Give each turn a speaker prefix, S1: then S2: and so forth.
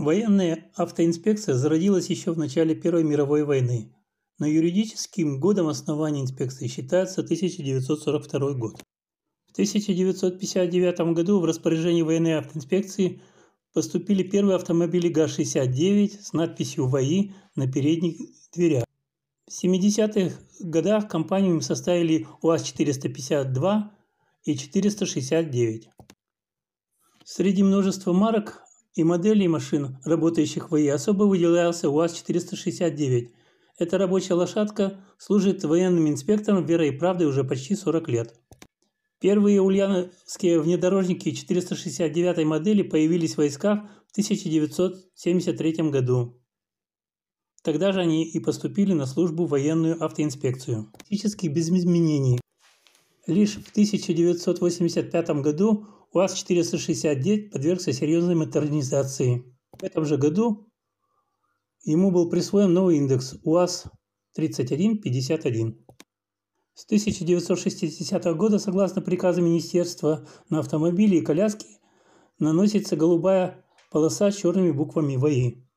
S1: Военная автоинспекция зародилась еще в начале Первой мировой войны, но юридическим годом основания инспекции считается 1942 год. В 1959 году в распоряжение военной автоинспекции поступили первые автомобили ГАЗ-69 с надписью «ВАИ» на передних дверях. В 70-х годах компаниями составили УАЗ-452 и 469. Среди множества марок и моделей машин, работающих в ВИ, особо выделялся УАЗ-469. Эта рабочая лошадка служит военным инспектором верой и правдой уже почти 40 лет. Первые ульяновские внедорожники 469 модели появились в войсках в 1973 году. Тогда же они и поступили на службу в военную автоинспекцию. Практически без изменений. Лишь в 1985 году УАЗ-469 подвергся серьезной модернизации. В этом же году ему был присвоен новый индекс УАЗ-3151. С 1960 года, согласно приказу Министерства, на автомобили и коляски наносится голубая полоса с черными буквами ВАИ.